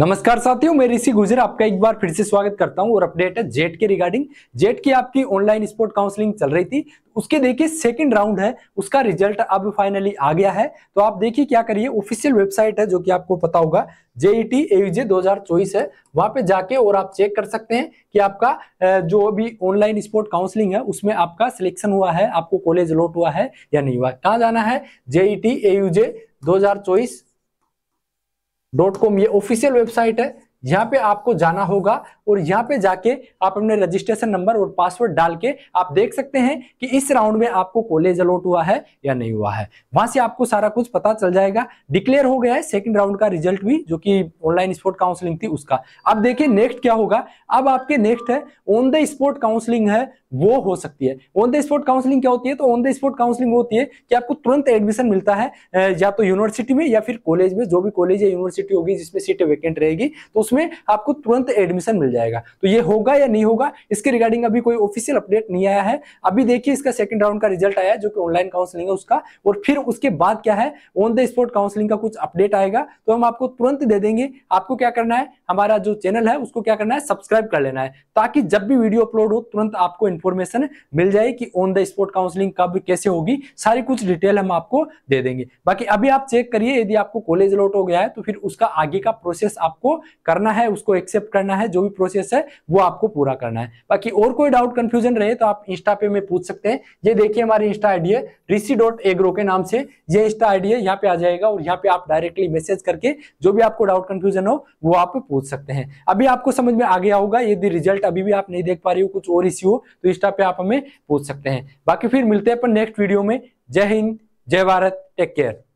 नमस्कार साथियों मैं ऋषि गुजर आपका एक बार फिर से स्वागत करता हूं और अपडेट है जेट के रिगार्डिंग जेट की आपकी ऑनलाइन स्पोर्ट काउंसलिंग चल रही थी उसके देखिए सेकंड राउंड है उसका रिजल्ट अब फाइनली आ गया है तो आप देखिए क्या करिए ऑफिशियल वेबसाइट है जो कि आपको पता होगा जेईटी एयूजे 2024 है वहां पे जाके और आप चेक कर सकते हैं कि आपका जो अभी ऑनलाइन स्पोर्ट काउंसलिंग है उसमें आपका सिलेक्शन हुआ है आपको कॉलेज अलॉट हुआ है या नहीं हुआ कहाँ जाना है जेईटी एयूजे चौबीस डॉट कॉम ये ऑफिशियल वेबसाइट है यहाँ पे आपको जाना होगा और यहाँ पे जाके आप अपने रजिस्ट्रेशन नंबर और पासवर्ड डाल के आप देख सकते हैं कि इस राउंड में आपको कॉलेज अलॉट हुआ है या नहीं हुआ है वहां से आपको सारा कुछ पता चल जाएगा डिक्लेयर हो गया है सेकंड राउंड का रिजल्ट भी जो कि ऑनलाइन स्पोर्ट काउंसलिंग थी उसका अब देखिए नेक्स्ट क्या होगा अब आपके नेक्स्ट है ऑन द स्पोर्ट काउंसलिंग है वो हो सकती है ऑन द स्पोर्ट काउंसलिंग क्या होती है तो ऑन द स्पोर्ट काउंसलिंग होती है कि आपको तुरंत एडमिशन मिलता है या तो यूनिवर्सिटी में या फिर कॉलेज में जो भी कॉलेज या यूनिवर्सिटी होगी जिसमें सीटें वैकेंट रहेगी तो उसमें आपको तुरंत एडमिशन मिल जाएगा तो ये होगा या नहीं होगा इसके रिगार्डिंग अभी कोई ऑफिशियल अपडेट नहीं आया है अभी देखिए इसका सेकंड राउंड का रिजल्ट आया जो कि ऑनलाइन काउंसलिंग है उसका और फिर उसके बाद क्या है ऑन द स्पॉट काउंसलिंग का कुछ अपडेट आएगा तो हम आपको तुरंत दे देंगे आपको क्या करना है हमारा जो चैनल है उसको क्या करना है सब्सक्राइब कर लेना है ताकि जब भी वीडियो अपलोड हो तुरंत आपको इन्फॉर्मेशन मिल जाए कि ऑन द स्पॉट काउंसलिंग कब कैसे होगी सारी कुछ डिटेल हम आपको दे देंगे बाकी अभी आप चेक करिए यदि आपको कॉलेज लौट हो गया है तो फिर उसका आगे का प्रोसेस आपको करना करना है उसको एक्सेप्ट करना है जो भी प्रोसेस है वो आपको पूरा करना है बाकी और कोई डाउट कंफ्यूजन रहे तो आप इंस्टा पे में पूछ सकते हैं ये देखिए हमारी इंस्टा आईडी है ऋषि डॉट एग्रो के नाम से ये इंस्टा आईडी है यहाँ पे आ जाएगा और यहाँ पे आप डायरेक्टली मैसेज करके जो भी आपको डाउट कंफ्यूजन हो वो आप पूछ सकते हैं अभी आपको समझ में आ गया होगा यदि रिजल्ट अभी भी आप नहीं देख पा रहे हो कुछ और इश्यू हो तो इंस्टा पे आप हमें पूछ सकते हैं बाकी फिर मिलते हैं अपन नेक्स्ट वीडियो में जय हिंद जय भारत टेक केयर